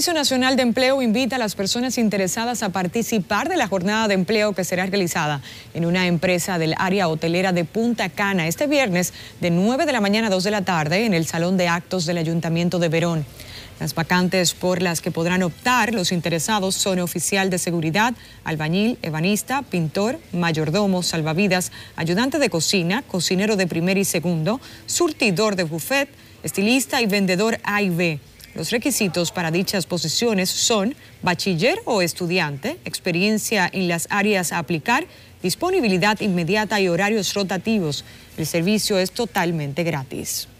El Servicio Nacional de Empleo invita a las personas interesadas a participar de la jornada de empleo que será realizada en una empresa del área hotelera de Punta Cana este viernes de 9 de la mañana a 2 de la tarde en el Salón de Actos del Ayuntamiento de Verón. Las vacantes por las que podrán optar los interesados son oficial de seguridad, albañil, ebanista, pintor, mayordomo, salvavidas, ayudante de cocina, cocinero de primer y segundo, surtidor de buffet, estilista y vendedor A y B. Los requisitos para dichas posiciones son bachiller o estudiante, experiencia en las áreas a aplicar, disponibilidad inmediata y horarios rotativos. El servicio es totalmente gratis.